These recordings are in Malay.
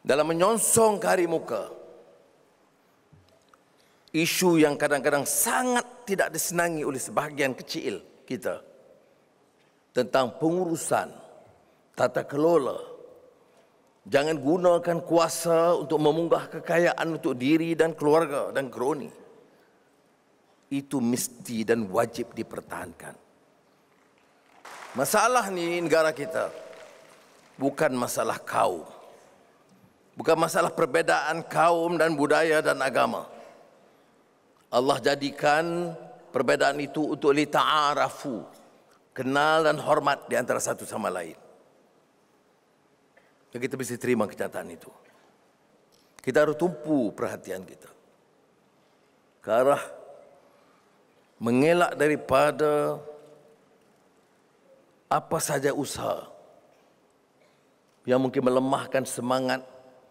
dalam menyongsong hari muka isu yang kadang-kadang sangat tidak disenangi oleh sebahagian kecil kita tentang pengurusan tata kelola jangan gunakan kuasa untuk memunggah kekayaan untuk diri dan keluarga dan kroni itu mesti dan wajib dipertahankan masalah ni negara kita bukan masalah kaum Bukan masalah perbedaan kaum dan budaya dan agama. Allah jadikan perbedaan itu untuk litaarafu, Kenal dan hormat di antara satu sama lain. Dan kita mesti terima kenyataan itu. Kita harus tumpu perhatian kita. Ke arah mengelak daripada apa saja usaha yang mungkin melemahkan semangat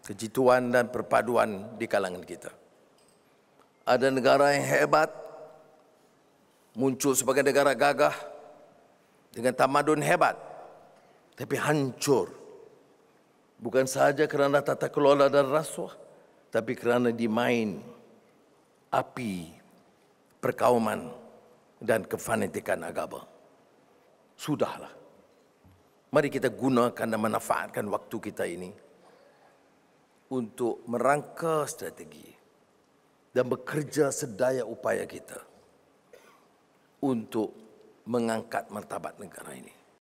kejituan dan perpaduan di kalangan kita. Ada negara yang hebat muncul sebagai negara gagah dengan tamadun hebat tapi hancur bukan sahaja kerana tata kelola dan rasuah tapi kerana dimain api perkauman dan kefanatikan agama. Sudahlah. Mari kita gunakan dan manfaatkan waktu kita ini untuk merangka strategi dan bekerja sedaya upaya kita untuk mengangkat martabat negara ini.